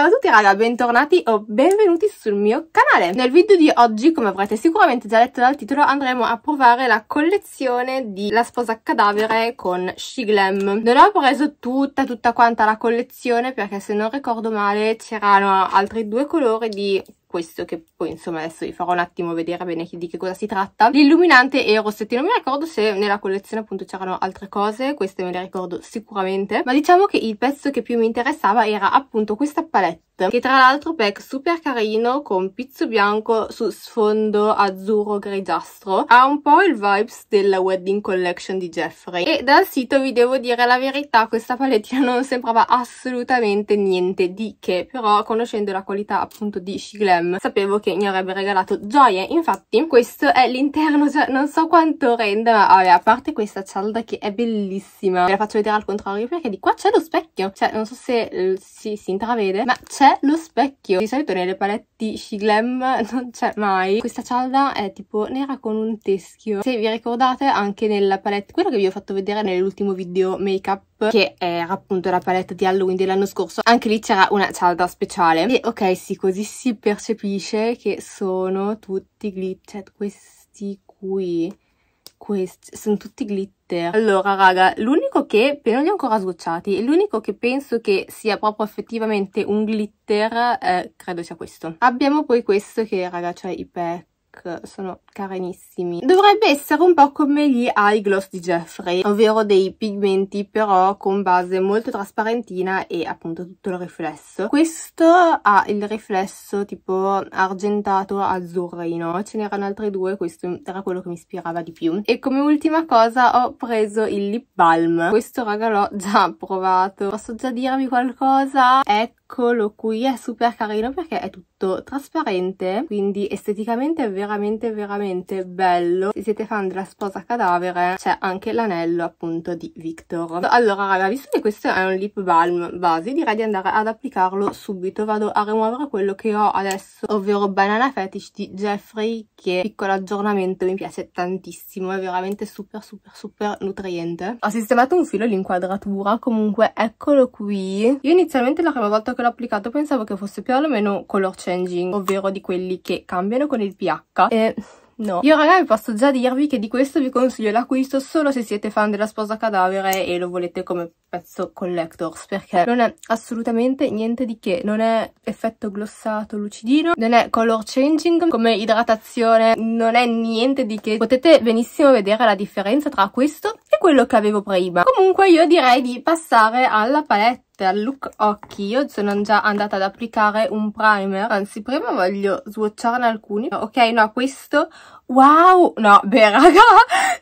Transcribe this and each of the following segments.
Ciao a tutti raga, bentornati o benvenuti sul mio canale. Nel video di oggi, come avrete sicuramente già letto dal titolo, andremo a provare la collezione di La sposa cadavere con Shiglem. Non ho preso tutta, tutta quanta la collezione perché se non ricordo male c'erano altri due colori di questo che poi insomma adesso vi farò un attimo vedere bene di che cosa si tratta l'illuminante e il rossettino mi ricordo se nella collezione appunto c'erano altre cose queste me le ricordo sicuramente ma diciamo che il pezzo che più mi interessava era appunto questa palette che tra l'altro pack super carino con pizzo bianco su sfondo azzurro grigiastro ha un po' il vibes della wedding collection di Jeffrey e dal sito vi devo dire la verità questa palettina non sembrava assolutamente niente di che però conoscendo la qualità appunto di Shiglem sapevo che mi avrebbe regalato gioie infatti questo è l'interno cioè non so quanto renda ma vabbè, a parte questa cialda che è bellissima ve la faccio vedere al contrario perché di qua c'è lo specchio cioè non so se eh, si, si intravede ma c'è cioè, lo specchio. Di solito nelle paletti Shiglam non c'è mai. Questa cialda è tipo nera con un teschio. Se vi ricordate anche nella palette, quello che vi ho fatto vedere nell'ultimo video make up che era appunto la palette di Halloween dell'anno scorso, anche lì c'era una cialda speciale. E ok, sì, così si percepisce che sono tutti glitched questi qui questi sono tutti glitter allora raga l'unico che però li ho ancora sgocciati l'unico che penso che sia proprio effettivamente un glitter eh, credo sia questo abbiamo poi questo che raga cioè i pack sono carinissimi dovrebbe essere un po' come gli eye gloss di Jeffrey ovvero dei pigmenti però con base molto trasparentina e appunto tutto il riflesso questo ha il riflesso tipo argentato azzurrino ce n'erano altri due questo era quello che mi ispirava di più e come ultima cosa ho preso il lip balm questo raga l'ho già provato posso già dirvi qualcosa è eccolo qui è super carino perché è tutto trasparente quindi esteticamente è veramente veramente bello se siete fan della sposa cadavere c'è anche l'anello appunto di Victor allora raga visto che questo è un lip balm base direi di andare ad applicarlo subito vado a rimuovere quello che ho adesso ovvero Banana Fetish di Jeffrey che piccolo aggiornamento mi piace tantissimo è veramente super super super nutriente ho sistemato un filo l'inquadratura comunque eccolo qui io inizialmente la prima volta che che l'ho applicato pensavo che fosse più o meno color changing, ovvero di quelli che cambiano con il pH e... No. Io ragazzi posso già dirvi che di questo vi consiglio l'acquisto solo se siete fan della sposa cadavere e lo volete come pezzo collectors perché non è assolutamente niente di che, non è effetto glossato lucidino, non è color changing come idratazione, non è niente di che. Potete benissimo vedere la differenza tra questo e quello che avevo prima. Comunque io direi di passare alla palette per look occhi io sono già andata ad applicare un primer anzi prima voglio swatcharne alcuni ok no questo Wow! No, beh, raga,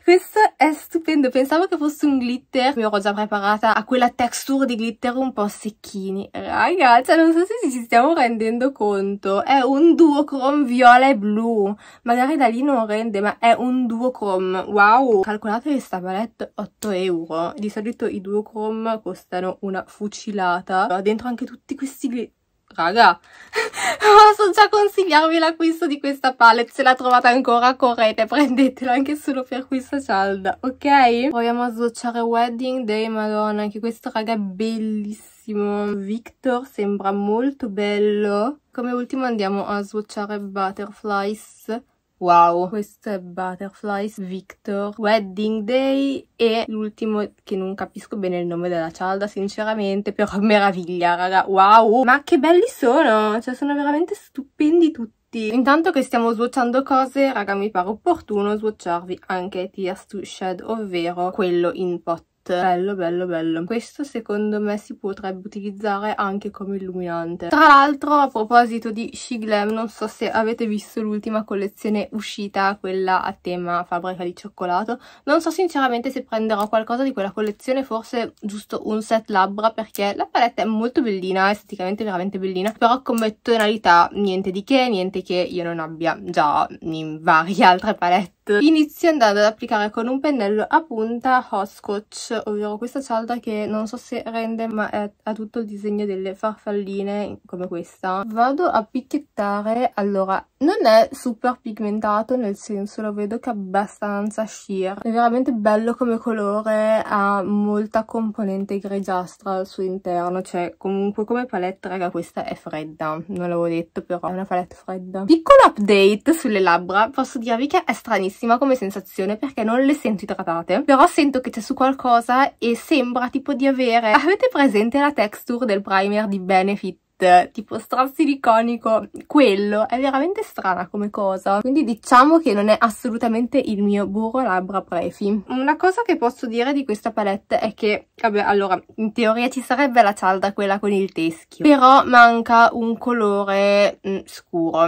questo è stupendo. Pensavo che fosse un glitter. Mi ero già preparata a quella texture di glitter un po' secchini. Raga, cioè, non so se ci stiamo rendendo conto. È un duochrome viola e blu. Magari da lì non rende, ma è un duochrome. Wow! Calcolate che sta palette 8 euro. Di solito i duochrome costano una fucilata. Ho dentro anche tutti questi glitter raga, posso già consigliarvi l'acquisto di questa palette, se la trovate ancora correte, prendetela anche solo per questa cialda, ok? Proviamo a sbocciare Wedding Day, madonna, anche questo raga è bellissimo, Victor sembra molto bello. Come ultimo andiamo a swatchare Butterflies, Wow, questo è Butterflies Victor Wedding Day e l'ultimo che non capisco bene il nome della cialda sinceramente, però meraviglia raga, wow! Ma che belli sono, cioè sono veramente stupendi tutti. Intanto che stiamo swatchando cose, raga, mi pare opportuno swatcharvi anche Tears to Shed, ovvero quello in pot bello bello bello questo secondo me si potrebbe utilizzare anche come illuminante tra l'altro a proposito di Shiglam non so se avete visto l'ultima collezione uscita quella a tema fabbrica di cioccolato non so sinceramente se prenderò qualcosa di quella collezione forse giusto un set labbra perché la palette è molto bellina esteticamente veramente bellina però come tonalità niente di che niente che io non abbia già in varie altre palette Next inizio andando ad applicare con un pennello a punta Hot Scotch, ovvero questa cialda che non so se rende ma è, ha tutto il disegno delle farfalline come questa. Vado a picchiettare, allora non è super pigmentato nel senso lo vedo che è abbastanza sheer, è veramente bello come colore, ha molta componente grigiastra al suo interno, cioè comunque come palette raga questa è fredda, non l'avevo detto però è una palette fredda. Piccolo update sulle labbra, posso dirvi che è stranissima bellissima come sensazione perché non le sento idratate, però sento che c'è su qualcosa e sembra tipo di avere... Avete presente la texture del primer di Benefit? tipo strassiliconico, quello è veramente strana come cosa. Quindi diciamo che non è assolutamente il mio burro labbra prefi. Una cosa che posso dire di questa palette è che, vabbè, allora, in teoria ci sarebbe la cialda quella con il teschio, però manca un colore mh, mm, scuro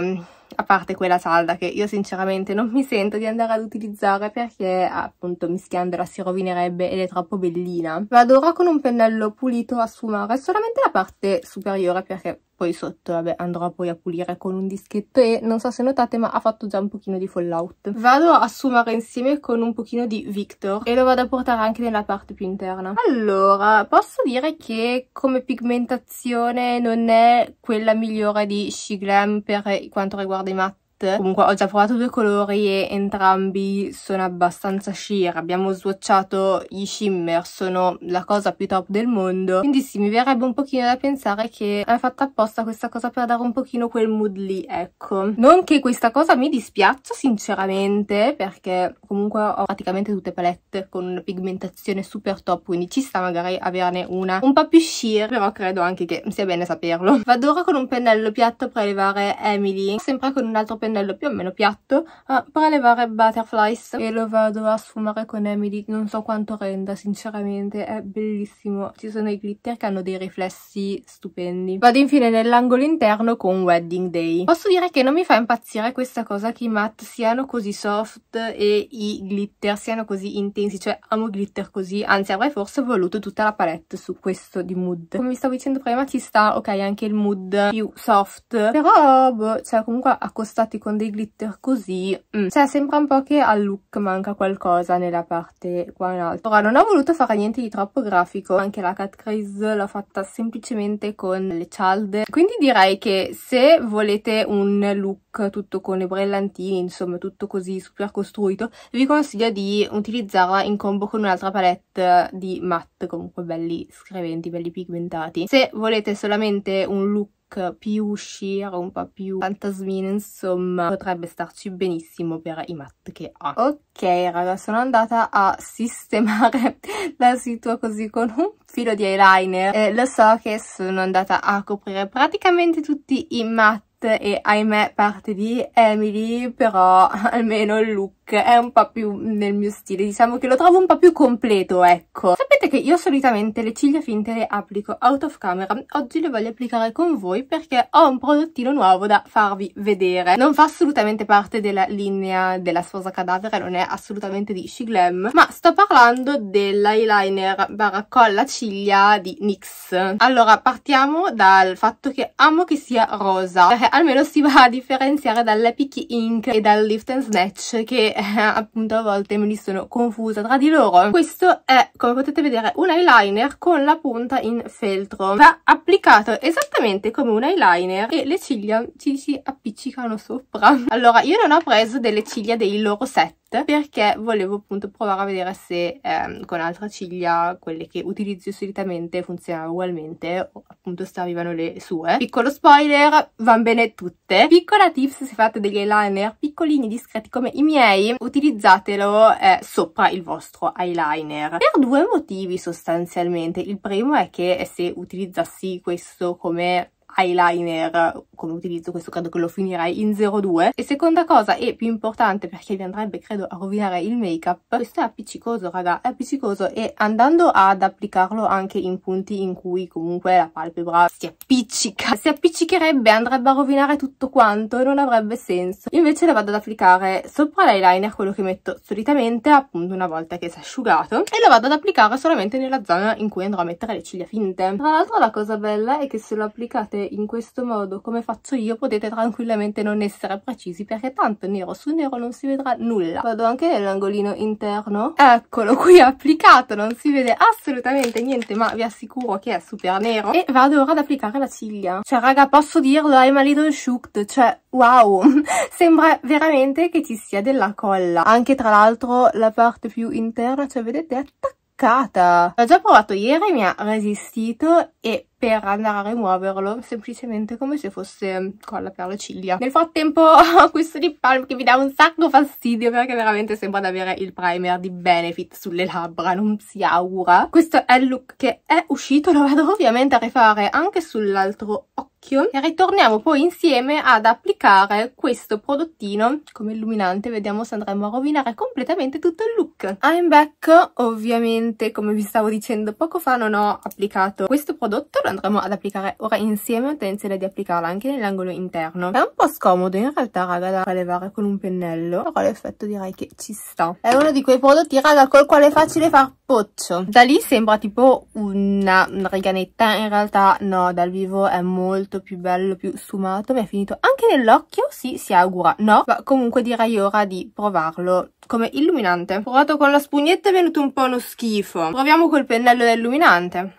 a parte quella salda che io sinceramente non mi sento di andare ad utilizzare perché appunto mischiandola si rovinerebbe ed è troppo bellina. Vado ora con un pennello pulito a sfumare solamente la parte superiore perché poi sotto vabbè andrò poi a pulire con un dischetto e non so se notate ma ha fatto già un pochino di fallout vado a sfumare insieme con un pochino di Victor e lo vado a portare anche nella parte più interna allora posso dire che come pigmentazione non è quella migliore di Shiglam per quanto riguarda i matti palette comunque ho già provato due colori e entrambi sono abbastanza sheer abbiamo swatchato gli shimmer sono la cosa più top del mondo quindi sì mi verrebbe un pochino da pensare che è fatta apposta questa cosa per dare un pochino quel mood lì ecco non che questa cosa mi dispiaccia sinceramente perché comunque ho praticamente tutte palette con una pigmentazione super top quindi ci sta magari averne una un po' più sheer però credo anche che sia bene saperlo vado ora con un pennello piatto per elevare Emily sempre con un altro pennello pennello più o meno piatto a ah, prelevare butterflies e lo vado a sfumare con Emily non so quanto renda sinceramente è bellissimo ci sono i glitter che hanno dei riflessi stupendi vado infine nell'angolo interno con Wedding Day posso dire che non mi fa impazzire questa cosa che i matte siano così soft e i glitter siano così intensi cioè amo glitter così anzi avrei forse voluto tutta la palette su questo di mood come vi stavo dicendo prima ci sta ok anche il mood più soft però boh, cioè comunque accostate fatti con dei glitter così, mm. cioè sembra un po' che al look manca qualcosa nella parte qua in alto. Ora non ho voluto fare niente di troppo grafico, anche la cat crease l'ho fatta semplicemente con le cialde, quindi direi che se volete un look tutto con le brillantine, insomma tutto così super costruito, vi consiglio di utilizzarla in combo con un'altra palette di matte comunque belli scriventi, belli pigmentati. Se volete solamente un look look più uscire, un po' più fantasmine, insomma, potrebbe starci benissimo per i matte che ha. Ok, raga, sono andata a sistemare la situa così con un filo di eyeliner. Eh, lo so che sono andata a coprire praticamente tutti i matte e ahimè parte di Emily, però almeno il look è un po' più nel mio stile, diciamo che lo trovo un po' più completo, ecco. Sapete che io solitamente le ciglia finte le applico out of camera, oggi le voglio applicare con voi perché ho un prodottino nuovo da farvi vedere. Non fa assolutamente parte della linea della sposa cadavere, non è assolutamente di She Glam, ma sto parlando dell'eyeliner barra colla ciglia di NYX. Allora, partiamo dal fatto che amo che sia rosa, perché almeno si va a differenziare dall'Epic Ink e dal Lift and Snatch che eh, appunto a volte me li sono confusa tra di loro. Questo è, come potete vedere, un eyeliner con la punta in feltro. Va applicato esattamente come un eyeliner e le ciglia ci si appiccicano sopra. Allora, io non ho preso delle ciglia dei loro set palette esatto, perché volevo appunto provare a vedere se ehm, con altre ciglia, quelle che utilizzo solitamente, funzionano ugualmente o appunto se arrivano le sue. Piccolo spoiler, vanno bene tutte. Piccola tips se fate degli eyeliner piccolini, discreti come i miei, utilizzatelo eh, sopra il vostro eyeliner. Per due motivi sostanzialmente. Il primo è che eh, se utilizzassi questo come eyeliner come utilizzo questo credo che lo finirai in 02 e seconda cosa e più importante perché vi andrebbe credo a rovinare il make up questo è appiccicoso raga è appiccicoso e andando ad applicarlo anche in punti in cui comunque la palpebra si appiccica si appiccicherebbe andrebbe a rovinare tutto quanto e non avrebbe senso invece la vado ad applicare sopra l'eyeliner quello che metto solitamente appunto una volta che si è asciugato e la vado ad applicare solamente nella zona in cui andrò a mettere le ciglia finte tra l'altro la cosa bella è che se lo applicate in questo modo come faccio io potete tranquillamente non essere precisi perché tanto nero su nero non si vedrà nulla vado anche nell'angolino interno eccolo qui applicato non si vede assolutamente niente ma vi assicuro che è super nero e vado ora ad applicare la ciglia cioè raga posso dirlo I'm a little shooked cioè wow sembra veramente che ci sia della colla anche tra l'altro la parte più interna cioè vedete è attaccata L'ho già provato ieri, mi ha resistito e per andare a rimuoverlo semplicemente come se fosse mm, colla per le ciglia nel frattempo questo lip palm che mi dà un sacco fastidio perché veramente sembra di avere il primer di Benefit sulle labbra non si augura questo è il look che è uscito lo vado ovviamente a rifare anche sull'altro occhio occhio e ritorniamo poi insieme ad applicare questo prodottino come illuminante vediamo se andremo a rovinare completamente tutto il look ah, I'm back ovviamente come vi stavo dicendo poco fa non ho applicato questo prodotto lo andremo ad applicare ora insieme ho tendenza di applicarla anche nell'angolo interno è un po' scomodo in realtà raga da prelevare con un pennello però l'effetto direi che ci sta è uno di quei prodotti raga col quale è facile far poccio da lì sembra tipo una riganetta in realtà no dal vivo è molto molto più bello, più sfumato. Mi è finito anche nell'occhio? Sì, si augura. No, ma comunque direi ora di provarlo come illuminante. Provato con la spugnetta è venuto un po' uno schifo. Proviamo col pennello dell'illuminante.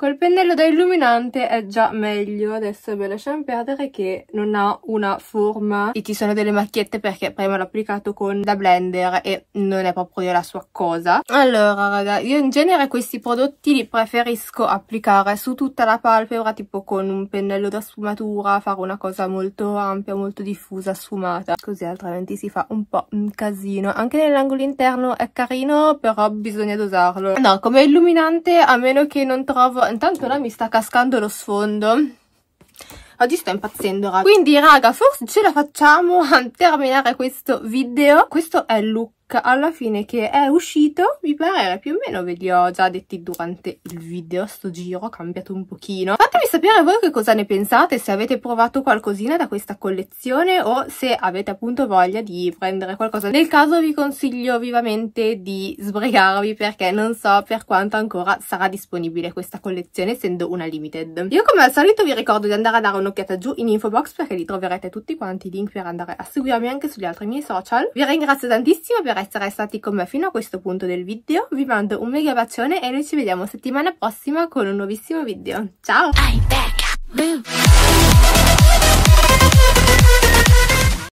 Col pennello da illuminante è già meglio, adesso ve lasciamo perdere che non ha una forma e ci sono delle macchiette perché prima l'ho applicato con da blender e non è proprio la sua cosa. Allora raga, io in genere questi prodotti li preferisco applicare su tutta la palpebra tipo con un pennello da sfumatura, fare una cosa molto ampia, molto diffusa, sfumata, così altrimenti si fa un po' un casino. Anche nell'angolo interno è carino però bisogna dosarlo. No, come illuminante a meno che non trovo intanto là mi sta cascando lo sfondo Oggi sto impazzendo, raga. Quindi, raga, forse ce la facciamo a terminare questo video. Questo è il look look alla fine che è uscito mi pare più o meno ve li ho già detti durante il video sto giro ho cambiato un pochino fatemi sapere voi che cosa ne pensate se avete provato qualcosina da questa collezione o se avete appunto voglia di prendere qualcosa nel caso vi consiglio vivamente di sbrigarvi perché non so per quanto ancora sarà disponibile questa collezione essendo una limited io come al solito vi ricordo di andare a dare un'occhiata giù in info box perché li troverete tutti quanti i link per andare a seguirmi anche sugli altri miei social vi ringrazio tantissimo per essere stati con me fino a questo punto del video, vi mando un mega bacione e noi ci vediamo settimana prossima con un nuovissimo video. Ciao!